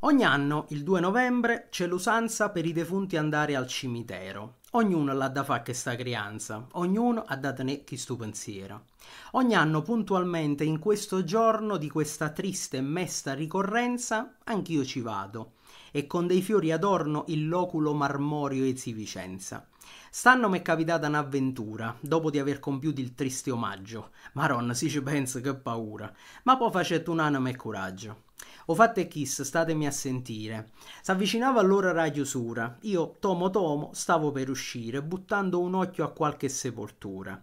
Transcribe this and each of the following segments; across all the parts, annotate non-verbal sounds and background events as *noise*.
Ogni anno, il 2 novembre, c'è l'usanza per i defunti andare al cimitero. Ognuno l'ha da fare che sta crianza, ognuno ha da tenere chi sto pensiero. Ogni anno, puntualmente, in questo giorno di questa triste e mesta ricorrenza, anch'io ci vado e con dei fiori adorno il loculo marmorio si Vicenza. Stanno mi è capitata un'avventura, dopo di aver compiuto il triste omaggio. Maron, si ci pensa che paura, ma poi facetto un'anima e coraggio. O fate kiss, statemi a sentire. S'avvicinava allora la chiusura. Io, tomo tomo, stavo per uscire, buttando un occhio a qualche sepoltura.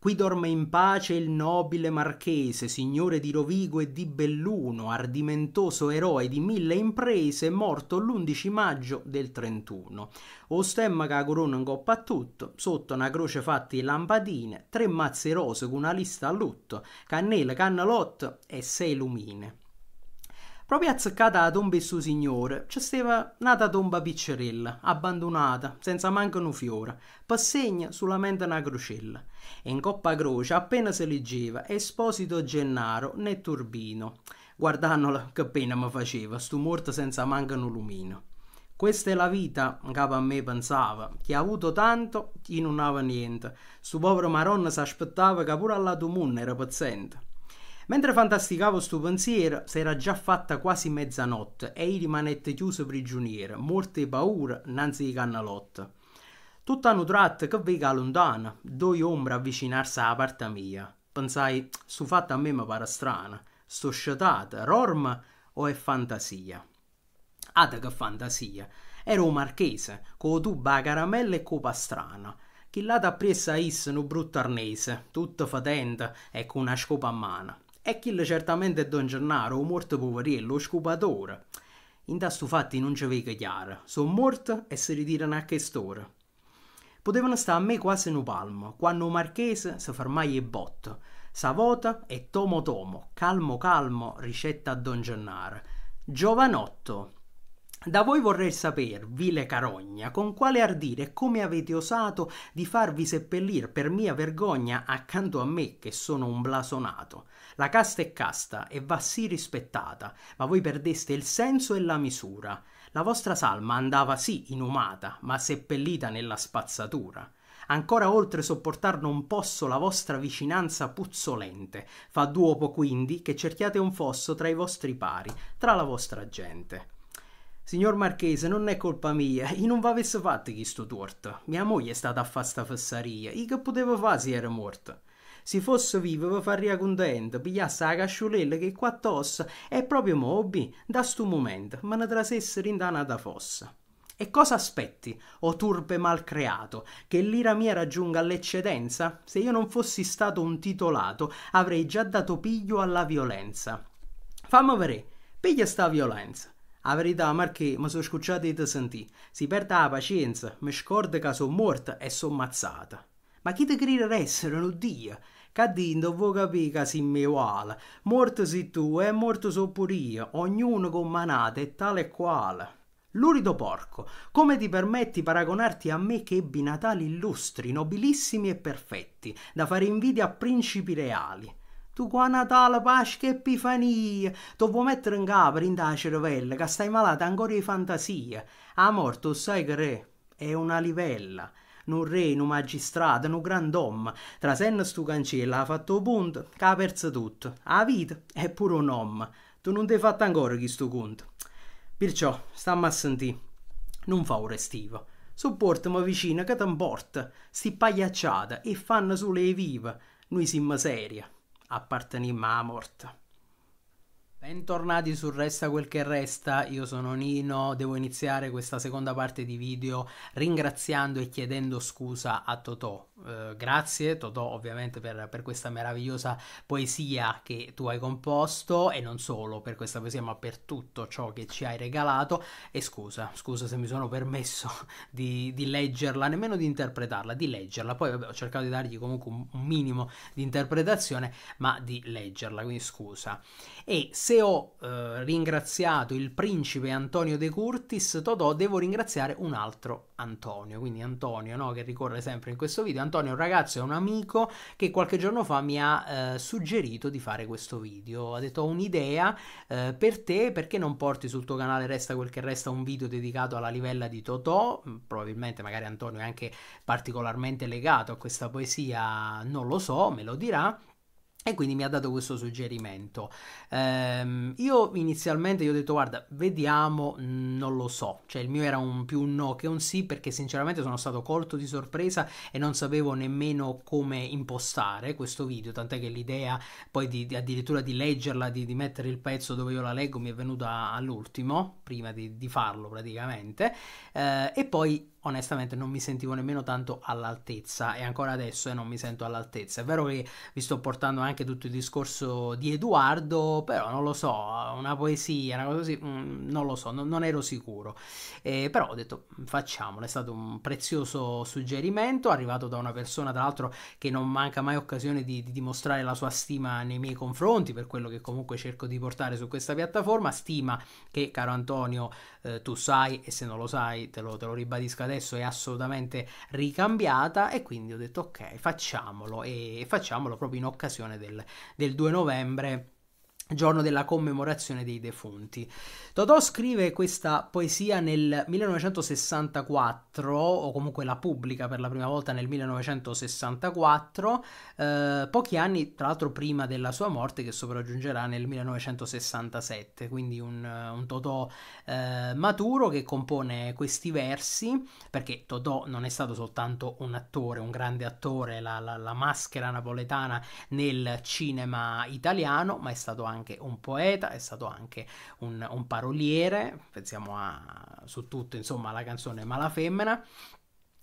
Qui dorme in pace il nobile marchese, signore di Rovigo e di Belluno, ardimentoso eroe di mille imprese, morto l'11 maggio del 31. O stemma che corona in coppa a tutto, sotto una croce fatti lampadine, tre mazze rose con una lista a lutto, cannella, cannalotto e sei lumine. Proprio azzeccata la tomba e suo signore, c'è stata un'altra tomba piccerella, abbandonata, senza manco un fiore, per passegna solamente una crocella. E in coppa croce appena si leggeva Esposito Gennaro né Turbino. Guardandola che pena mi faceva, stu morto senza manco un lumino. Questa è la vita, capo a me pensava. Chi ha avuto tanto, chi non aveva niente. Stu povero maronna si aspettava che pure alla tumunna era paziente. Mentre fantasticavo sto pensiero, s'era già fatta quasi mezzanotte e io rimanette chiuso prigioniero, morte paura, nanzi di cannalotto. Tutta un tratto che vega lontano, due ombre avvicinarsi alla parte mia. Pensai, su fatto a me mi pare strana, sto sciatata, rorma o è fantasia? Ada che fantasia! Ero un marchese, co tuba a caramella e copa strana. Chi l'ha da a is un brutto arnese, tutto fatente e con una scopa a mano. E chi certamente è Don Gennaro, morto poverello, scupatore. In tasto fatti non ci vega chiaro, sono morto e si ritirano a quest'ora. Potevano stare a me quasi in un palmo, quando un marchese si fermai e botto. Savota e tomo tomo, calmo calmo, ricetta a Don Gennaro. Giovanotto, da voi vorrei saper, vile carogna, con quale ardire e come avete osato di farvi seppellir per mia vergogna accanto a me che sono un blasonato. La casta è casta e va sì rispettata, ma voi perdeste il senso e la misura. La vostra salma andava sì inumata, ma seppellita nella spazzatura. Ancora oltre sopportar non posso la vostra vicinanza puzzolente. Fa duopo quindi che cerchiate un fosso tra i vostri pari, tra la vostra gente. Signor Marchese, non è colpa mia, io non v'avesse fatto questo torto. Mia moglie è stata a fare sta fessaria, io che potevo fare se era morta? Se fosse vivo vi farei contento, pigliasse la casciolella che qua tossa è proprio mobi, da sto momento, me ne trasesse rindanata danata fossa. E cosa aspetti, o turpe malcreato, che l'ira mia raggiunga l'eccedenza? Se io non fossi stato un titolato, avrei già dato piglio alla violenza. Fammi vedere, piglia sta violenza a verità, ma che mi sono scocciato di sentire. Si perde la pazienza, mi scordo che sono morta e sono ammazzata. Ma chi ti crede essere, lo Dio? Cadindo vuoi capire che si mi uguale. Morto sei tu e morto so pure io, ognuno con manate è tale e quale. Lurido porco, come ti permetti paragonarti a me che ebbi natali illustri, nobilissimi e perfetti, da fare invidia a principi reali? Tu qua Natale, Pasqua e Epifania, ti puoi mettere in capo, in da cervella, che stai malata ancora di fantasia. A morto, sai che re, è una livella un re, un magistrato, un grand'uomo. Tra senno stu cancello ha fatto punto che ha perso tutto. A vita è pure un uomo. Tu non ti hai fatto ancora chi sto conto. Perciò, stamma a sentire, non fa un restivo. Supportami vicino che ti importa. Sti pagliacciata e fanno sulle vive. Noi siamo serie appartenimmo a morte. Bentornati su Resta quel che resta, io sono Nino, devo iniziare questa seconda parte di video ringraziando e chiedendo scusa a Totò. Eh, grazie Totò ovviamente per, per, questa meravigliosa poesia che tu hai composto e non solo per questa poesia ma per tutto ciò che ci hai regalato e scusa, scusa se mi sono permesso *laughs* di, di leggerla, nemmeno di interpretarla, di leggerla, poi vabbè, ho cercato di dargli comunque un, un minimo di interpretazione ma di leggerla, quindi scusa. E se ho eh, ringraziato il principe Antonio De Curtis, Totò, devo ringraziare un altro Antonio. Quindi Antonio, no, che ricorre sempre in questo video. Antonio è un ragazzo, è un amico che qualche giorno fa mi ha eh, suggerito di fare questo video. Ha detto ho un'idea eh, per te, perché non porti sul tuo canale Resta quel che resta un video dedicato alla livella di Totò? Mm, probabilmente magari Antonio è anche particolarmente legato a questa poesia, non lo so, me lo dirà e quindi mi ha dato questo suggerimento. Ehm, io inizialmente gli ho detto guarda, vediamo, non lo so. Cioè il mio era un più un no che un sì perché sinceramente sono stato colto di sorpresa e non sapevo nemmeno come impostare questo video, tant'è che l'idea poi di, di addirittura di leggerla, di, di, mettere il pezzo dove io la leggo mi è venuta all'ultimo, prima di, di farlo praticamente. Ehm, e poi onestamente non mi sentivo nemmeno tanto all'altezza e ancora adesso eh, non mi sento all'altezza. È vero che vi sto portando anche tutto il discorso di Edoardo, però non lo so, una poesia, una cosa così, mh, mm, non lo so, non, non ero sicuro. Eh, però ho detto mm, facciamolo, è stato un prezioso suggerimento arrivato da una persona tra l'altro che non manca mai occasione di, di dimostrare la sua stima nei miei confronti per quello che comunque cerco di portare su questa piattaforma, stima che caro Antonio eh, tu sai e se non lo sai te lo, te lo ribadisco adesso adesso è assolutamente ricambiata e quindi ho detto ok facciamolo e facciamolo proprio in occasione del, del 2 novembre giorno della commemorazione dei defunti. Totò scrive questa poesia nel 1964, o comunque la pubblica per la prima volta nel 1964, eh, pochi anni tra l'altro prima della sua morte che sopraggiungerà nel 1967, quindi un, un Totò eh, maturo che compone questi versi, perché Totò non è stato soltanto un attore, un grande attore, la, la, la maschera napoletana nel cinema italiano, ma è stato anche anche un poeta, è stato anche un, un paroliere, pensiamo a, su tutto insomma alla canzone Mala Femmina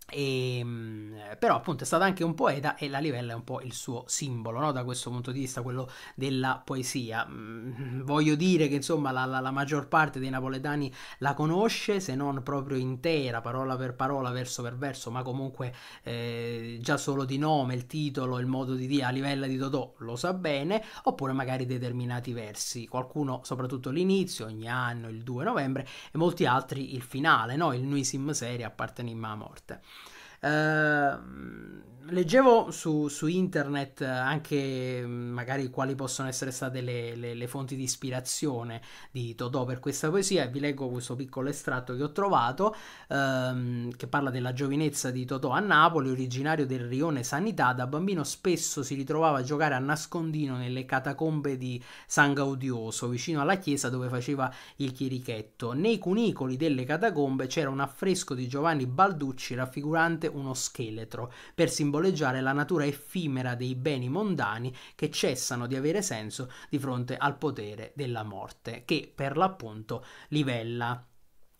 e, ehm, però appunto è stata anche un poeta e la livella è un po' il suo simbolo no? da questo punto di vista quello della poesia mm, voglio dire che insomma la, la, la, maggior parte dei napoletani la conosce se non proprio intera parola per parola verso per verso ma comunque eh, già solo di nome il titolo il modo di dire a livella di Totò lo sa bene oppure magari determinati versi qualcuno soprattutto l'inizio ogni anno il 2 novembre e molti altri il finale no? il nuisim serie appartenimma a morte Ehm, leggevo su, su, internet eh, anche mm, magari quali possono essere state le, le, le, fonti di ispirazione di Totò per questa poesia e vi leggo questo piccolo estratto che ho trovato ehm, che parla della giovinezza di Totò a Napoli, originario del rione Sanità, da bambino spesso si ritrovava a giocare a nascondino nelle catacombe di San Gaudioso, vicino alla chiesa dove faceva il chierichetto Nei cunicoli delle catacombe c'era un affresco di Giovanni Balducci raffigurante uno scheletro, per simboleggiare la natura effimera dei beni mondani che cessano di avere senso di fronte al potere della morte, che per l'appunto livella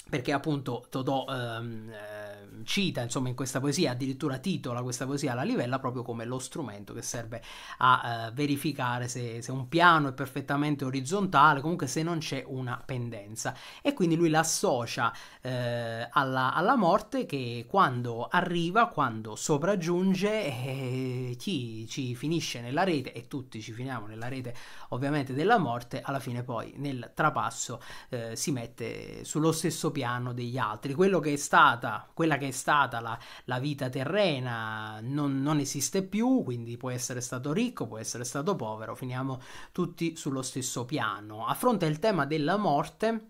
perché appunto Todò ehm, eh, cita insomma in questa poesia, addirittura titola questa poesia alla livella proprio come lo strumento che serve a eh, verificare se, se, un piano è perfettamente orizzontale, comunque se non c'è una pendenza e quindi lui l'associa eh, alla, alla, morte che quando arriva, quando sopraggiunge eh, chi ci finisce nella rete e tutti ci finiamo nella rete ovviamente della morte, alla fine poi nel trapasso eh, si mette sullo stesso piano piano degli altri. Quello che è stata, quella che è stata la, la vita terrena non, non, esiste più, quindi può essere stato ricco, può essere stato povero, finiamo tutti sullo stesso piano. Affronta il tema della morte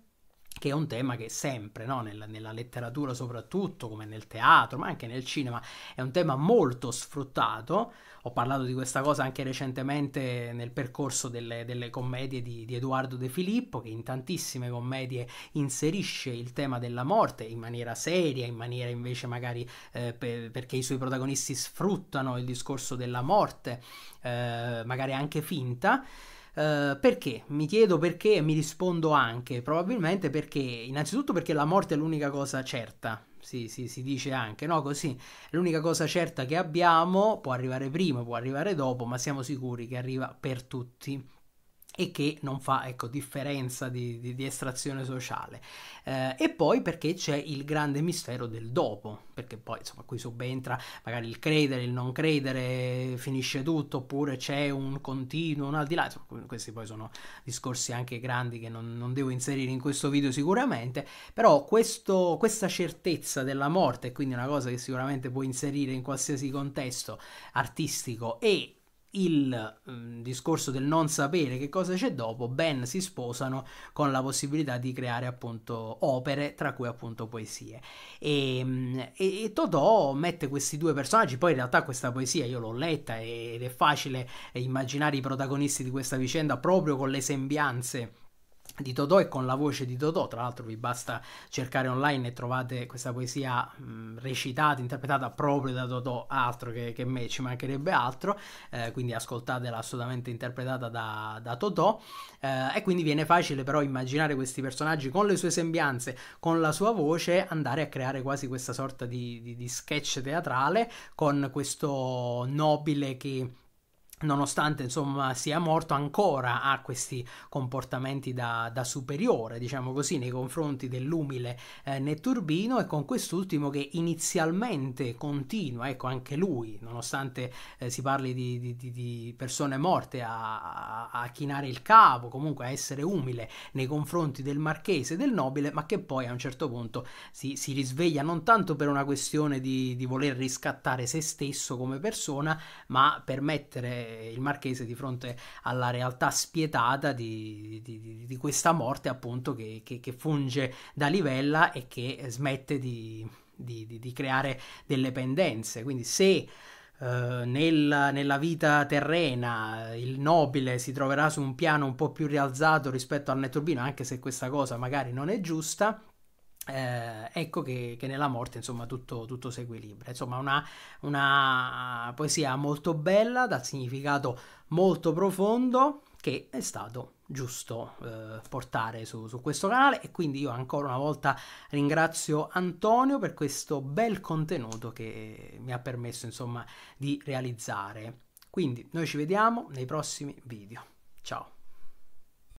che è un tema che sempre, no? nella, nella, letteratura soprattutto, come nel teatro, ma anche nel cinema, è un tema molto sfruttato. Ho parlato di questa cosa anche recentemente nel percorso delle, delle commedie di, di, Edoardo De Filippo, che in tantissime commedie inserisce il tema della morte in maniera seria, in maniera invece magari eh, per, perché i suoi protagonisti sfruttano il discorso della morte, eh, magari anche finta. Eh, perché? Mi chiedo perché e mi rispondo anche, probabilmente perché, innanzitutto perché la morte è l'unica cosa certa, sì, sì, si dice anche, no? Così l'unica cosa certa che abbiamo può arrivare prima, può arrivare dopo, ma siamo sicuri che arriva per tutti e che non fa ecco, differenza di, di, di estrazione sociale. Eh, e poi perché c'è il grande mistero del dopo, perché poi insomma qui subentra magari il credere, il non credere, finisce tutto, oppure c'è un continuo, un al di là, insomma, questi poi sono discorsi anche grandi che non, non devo inserire in questo video sicuramente, però questo, questa certezza della morte, quindi una cosa che sicuramente puoi inserire in qualsiasi contesto artistico e il mh, mm, discorso del non sapere che cosa c'è dopo, ben si sposano con la possibilità di creare appunto opere, tra cui appunto poesie. E, mh, mm, e Totò mette questi due personaggi, poi in realtà questa poesia io l'ho letta ed è facile immaginare i protagonisti di questa vicenda proprio con le sembianze di Totò e con la voce di Totò, tra l'altro vi basta cercare online e trovate questa poesia mh, recitata, interpretata proprio da Totò, altro che, che me, ci mancherebbe altro, eh, quindi ascoltatela assolutamente interpretata da, da Totò eh, e quindi viene facile però immaginare questi personaggi con le sue sembianze, con la sua voce, andare a creare quasi questa sorta di, di, di sketch teatrale con questo nobile che nonostante insomma sia morto, ancora ha questi comportamenti da, da superiore, diciamo così, nei confronti dell'umile eh, Netturbino e con quest'ultimo che inizialmente continua, ecco anche lui, nonostante eh, si parli di, di, di persone morte, a, a, chinare il capo, comunque a essere umile nei confronti del marchese del nobile, ma che poi a un certo punto si, si risveglia non tanto per una questione di, di voler riscattare se stesso come persona, ma per mettere il marchese di fronte alla realtà spietata di, di, di questa morte appunto che, che, che funge da livella e che smette di, di creare delle pendenze. Quindi se... Uh, eh, nella, nella, vita terrena eh, il nobile si troverà su un piano un po' più rialzato rispetto al netturbino, anche se questa cosa magari non è giusta. Eh, ecco che, che, nella morte insomma tutto, tutto si equilibra insomma una, una, poesia molto bella dal significato molto profondo che è stato giusto eh, portare su, su, questo canale e quindi io ancora una volta ringrazio Antonio per questo bel contenuto che mi ha permesso insomma di realizzare quindi noi ci vediamo nei prossimi video ciao